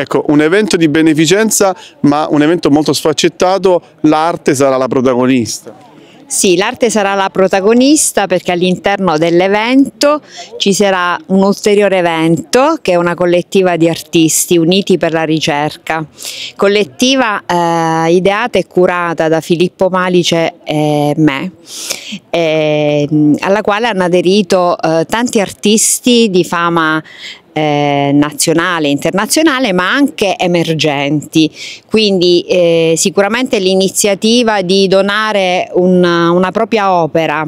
Ecco, un evento di beneficenza, ma un evento molto sfaccettato, l'arte sarà la protagonista. Sì, l'arte sarà la protagonista perché all'interno dell'evento ci sarà un ulteriore evento che è una collettiva di artisti uniti per la ricerca. Collettiva eh, ideata e curata da Filippo Malice e me eh, alla quale hanno aderito eh, tanti artisti di fama eh, nazionale e internazionale ma anche emergenti quindi eh, sicuramente l'iniziativa di donare una, una propria opera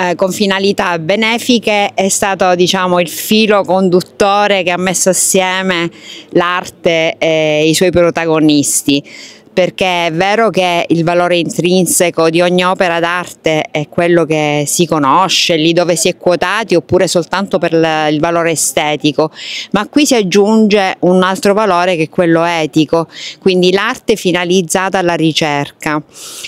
eh, con finalità benefiche è stato diciamo il filo conduttore che ha messo assieme l'arte e i suoi protagonisti perché è vero che il valore intrinseco di ogni opera d'arte è quello che si conosce, lì dove si è quotati oppure soltanto per il valore estetico, ma qui si aggiunge un altro valore che è quello etico, quindi l'arte finalizzata alla ricerca,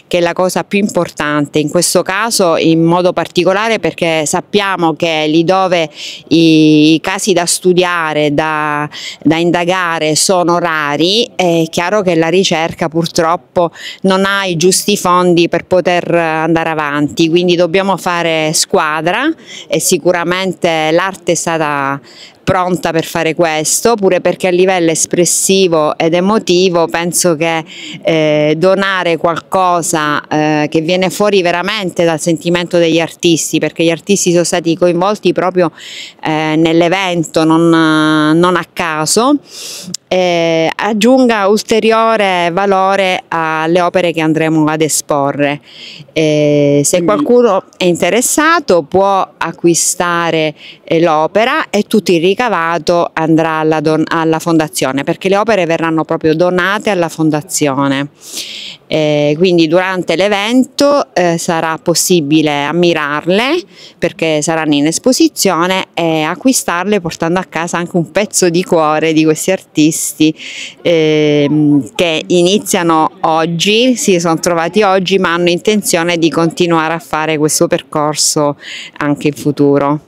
che è la cosa più importante, in questo caso in modo particolare perché sappiamo che lì dove i casi da studiare, da, da indagare sono rari, è chiaro che la ricerca purtroppo non ha i giusti fondi per poter eh, andare avanti, quindi dobbiamo fare squadra e sicuramente l'arte è stata pronta per fare questo, oppure perché a livello espressivo ed emotivo penso che eh, donare qualcosa eh, che viene fuori veramente dal sentimento degli artisti, perché gli artisti sono stati coinvolti proprio eh, nell'evento, non, non, a caso, eh, aggiunga ulteriore valore alle opere che andremo ad esporre. Eh, se qualcuno è interessato può acquistare eh, l'opera e tutti i ricordi ricavato andrà alla, alla fondazione perché le opere verranno proprio donate alla fondazione. Eh, quindi durante l'evento eh, sarà possibile ammirarle perché saranno in esposizione e acquistarle portando a casa anche un pezzo di cuore di questi artisti eh, che iniziano oggi, si sono trovati oggi ma hanno intenzione di continuare a fare questo percorso anche in futuro.